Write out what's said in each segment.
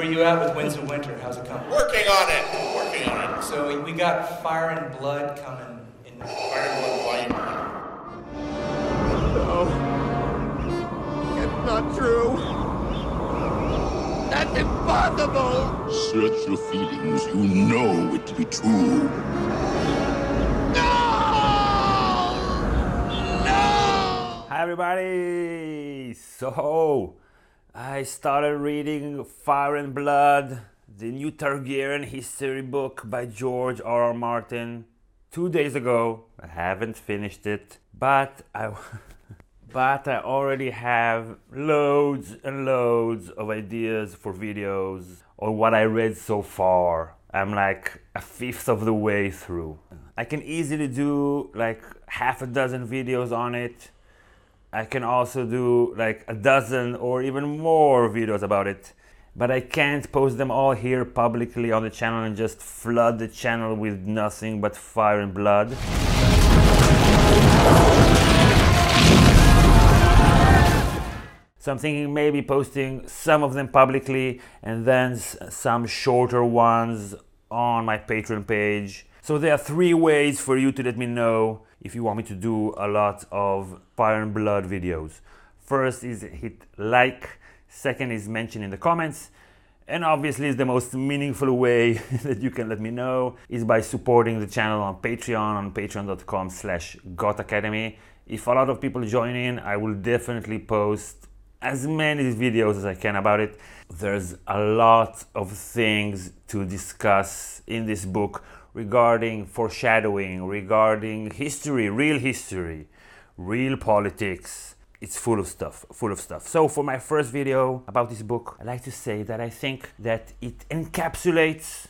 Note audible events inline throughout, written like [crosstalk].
Where you at with Winds of Winter? How's it coming? Working on it. Working on it. So we, got Fire and Blood coming in. Fire and Blood Volume 1. No. It's not true. That's impossible. Search your feelings. You know it to be true. No! No! Hi, everybody. So. I started reading Fire and Blood, the new Targaryen history book by George R. R. Martin, two days ago. I haven't finished it, but I. [laughs] but I already have loads and loads of ideas for videos on what I read so far. I'm like a fifth of the way through. I can easily do like half a dozen videos on it I can also do like a dozen or even more videos about it. But I can't post them all here publicly on the channel and just flood the channel with nothing but fire and blood. So I'm thinking maybe posting some of them publicly and then some shorter ones on my Patreon page so there are three ways for you to let me know if you want me to do a lot of fire and blood videos. First is hit like, second is mention in the comments, and obviously the most meaningful way [laughs] that you can let me know is by supporting the channel on Patreon on patreon.com slash gotacademy. If a lot of people join in, I will definitely post as many videos as I can about it. There's a lot of things to discuss in this book regarding foreshadowing, regarding history, real history, real politics. It's full of stuff, full of stuff. So for my first video about this book, I like to say that I think that it encapsulates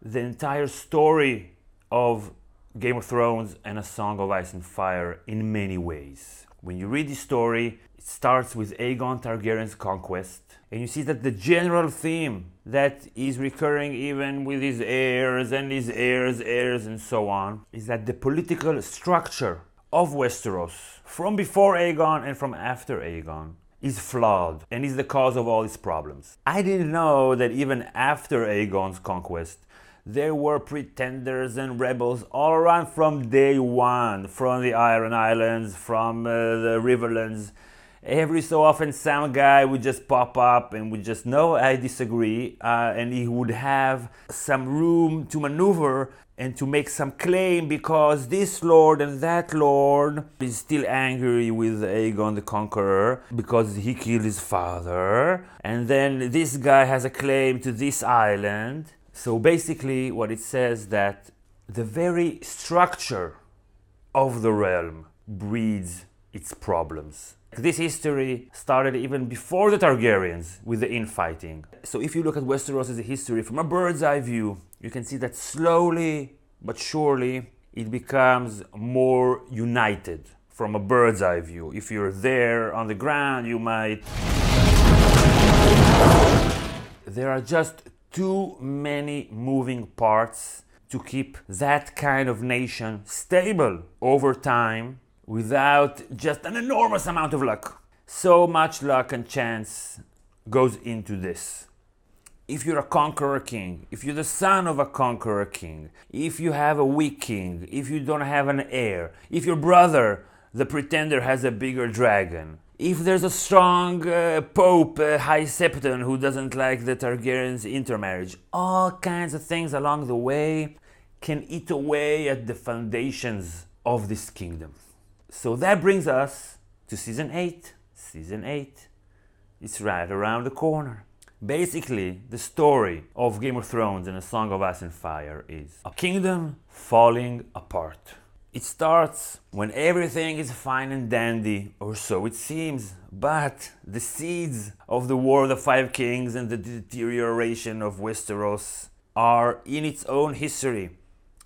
the entire story of Game of Thrones and A Song of Ice and Fire in many ways. When you read the story, it starts with Aegon Targaryen's conquest, and you see that the general theme that is recurring even with his heirs and his heirs' heirs and so on is that the political structure of Westeros, from before Aegon and from after Aegon, is flawed and is the cause of all his problems. I didn't know that even after Aegon's conquest, there were pretenders and rebels all around from day one, from the Iron Islands, from uh, the Riverlands. Every so often, some guy would just pop up and would just know I disagree, uh, and he would have some room to maneuver and to make some claim because this lord and that lord is still angry with Aegon the Conqueror because he killed his father. And then this guy has a claim to this island. So basically, what it says that the very structure of the realm breeds its problems. This history started even before the Targaryens with the infighting. So if you look at Westeros history from a bird's eye view, you can see that slowly but surely it becomes more united from a bird's eye view. If you're there on the ground, you might. There are just too many moving parts to keep that kind of nation stable over time without just an enormous amount of luck. So much luck and chance goes into this. If you're a conqueror king, if you're the son of a conqueror king, if you have a weak king, if you don't have an heir, if your brother, the pretender, has a bigger dragon, if there's a strong uh, pope, uh, High Septon, who doesn't like the Targaryens' intermarriage, all kinds of things along the way can eat away at the foundations of this kingdom. So that brings us to season 8. Season 8. It's right around the corner. Basically, the story of Game of Thrones and A Song of Ice and Fire is a kingdom falling apart. It starts when everything is fine and dandy, or so it seems, but the seeds of the War of the Five Kings and the deterioration of Westeros are in its own history.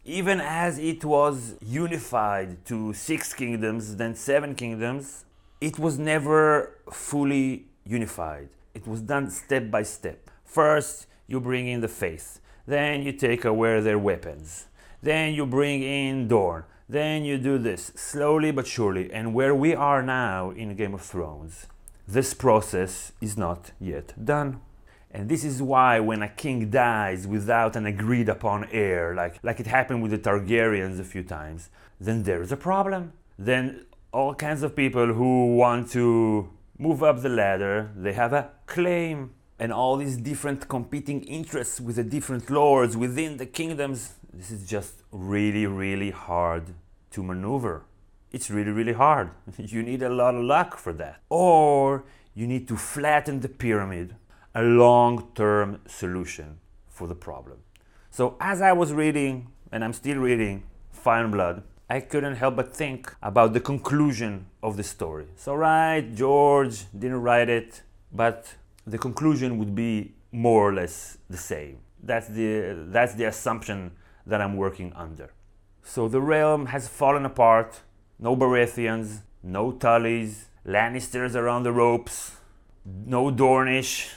Even as it was unified to six kingdoms, then seven kingdoms, it was never fully unified. It was done step by step. First, you bring in the faith, then you take away their weapons, then you bring in Dorne then you do this slowly but surely. And where we are now in Game of Thrones, this process is not yet done. And this is why when a king dies without an agreed upon heir, like, like it happened with the Targaryens a few times, then there's a problem. Then all kinds of people who want to move up the ladder, they have a claim. And all these different competing interests with the different lords within the kingdoms, this is just really, really hard to maneuver. It's really, really hard. [laughs] you need a lot of luck for that. Or you need to flatten the pyramid, a long term solution for the problem. So, as I was reading, and I'm still reading Fine Blood, I couldn't help but think about the conclusion of the story. So, right, George didn't write it, but the conclusion would be more or less the same. That's the, that's the assumption that I'm working under. So the realm has fallen apart. No Baratheons, no Tullys, Lannisters around the ropes, no Dornish,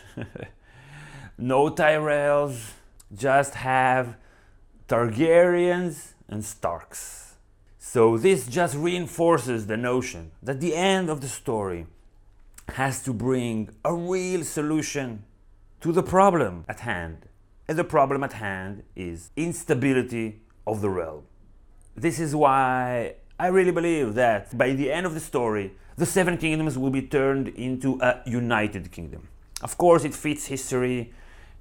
[laughs] no Tyrells, just have Targaryens and Starks. So this just reinforces the notion that the end of the story has to bring a real solution to the problem at hand. And the problem at hand is instability of the realm. This is why I really believe that by the end of the story, the seven kingdoms will be turned into a united kingdom. Of course, it fits history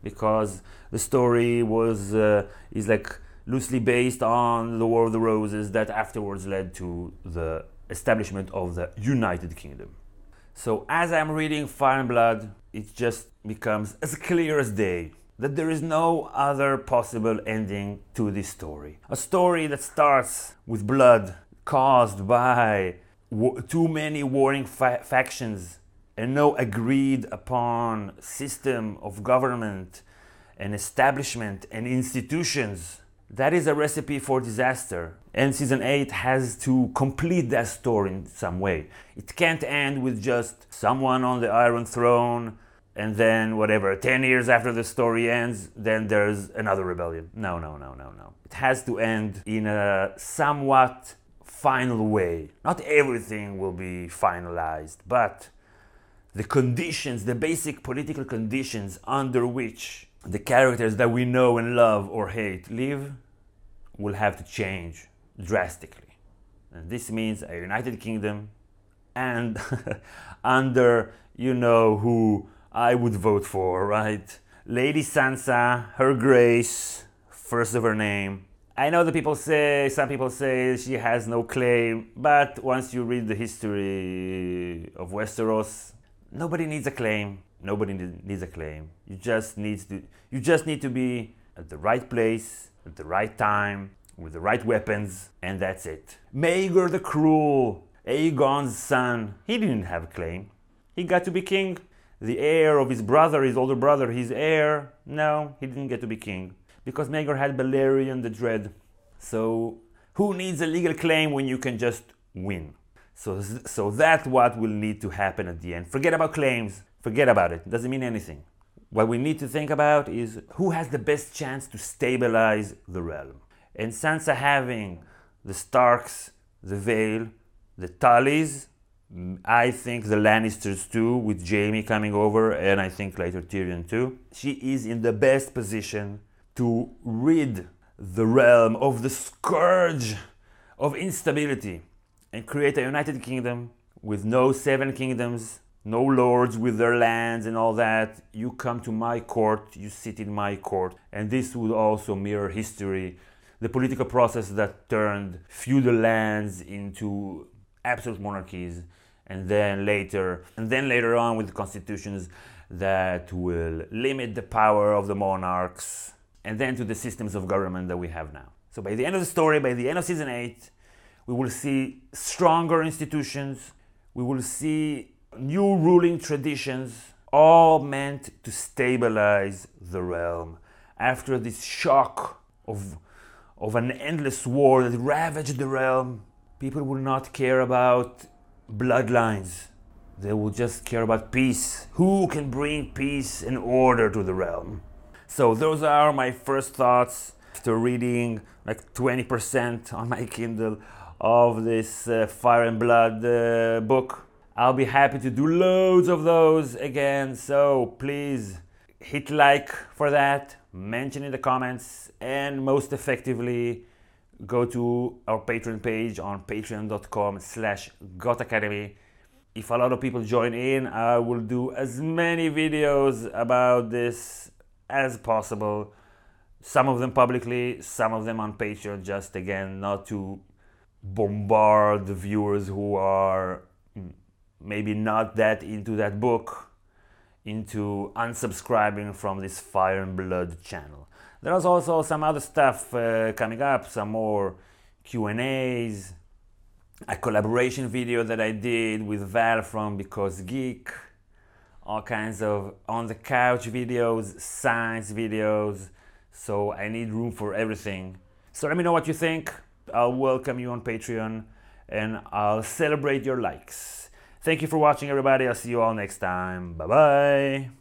because the story was uh, is like loosely based on the War of the Roses that afterwards led to the establishment of the United Kingdom. So as I'm reading Fire and Blood, it just becomes as clear as day that there is no other possible ending to this story. A story that starts with blood caused by too many warring fa factions and no agreed upon system of government and establishment and institutions. That is a recipe for disaster. And season 8 has to complete that story in some way. It can't end with just someone on the Iron Throne and then whatever 10 years after the story ends then there's another rebellion no no no no no it has to end in a somewhat final way not everything will be finalized but the conditions the basic political conditions under which the characters that we know and love or hate live will have to change drastically and this means a united kingdom and [laughs] under you know who I would vote for, right? Lady Sansa, Her Grace, first of her name. I know that people say, some people say she has no claim, but once you read the history of Westeros, nobody needs a claim. Nobody needs a claim. You just need to, you just need to be at the right place, at the right time, with the right weapons, and that's it. Maegor the Cruel, Aegon's son, he didn't have a claim. He got to be king the heir of his brother, his older brother, his heir. No, he didn't get to be king because Megor had Balerion the Dread. So who needs a legal claim when you can just win? So, so that's what will need to happen at the end. Forget about claims. Forget about it. Doesn't mean anything. What we need to think about is who has the best chance to stabilize the realm. And Sansa having the Starks, the Vale, the Tullys, I think the Lannisters too, with Jamie coming over, and I think later Tyrion too. She is in the best position to rid the realm of the scourge of instability and create a united kingdom with no seven kingdoms, no lords with their lands and all that. You come to my court, you sit in my court. And this would also mirror history, the political process that turned feudal lands into absolute monarchies and then later and then later on with constitutions that will limit the power of the monarchs and then to the systems of government that we have now so by the end of the story by the end of season 8 we will see stronger institutions we will see new ruling traditions all meant to stabilize the realm after this shock of of an endless war that ravaged the realm people will not care about bloodlines. They will just care about peace. Who can bring peace and order to the realm? So those are my first thoughts after reading like 20% on my Kindle of this uh, Fire and Blood uh, book. I'll be happy to do loads of those again, so please hit like for that, mention in the comments, and most effectively, go to our Patreon page on patreon.com slash gotacademy. If a lot of people join in, I will do as many videos about this as possible. Some of them publicly, some of them on Patreon, just again, not to bombard the viewers who are maybe not that into that book into unsubscribing from this fire and blood channel. There is also some other stuff uh, coming up, some more Q and A's, a collaboration video that I did with Val from Because Geek, all kinds of on the couch videos, science videos. So I need room for everything. So let me know what you think. I'll welcome you on Patreon and I'll celebrate your likes. Thank you for watching, everybody. I'll see you all next time. Bye bye.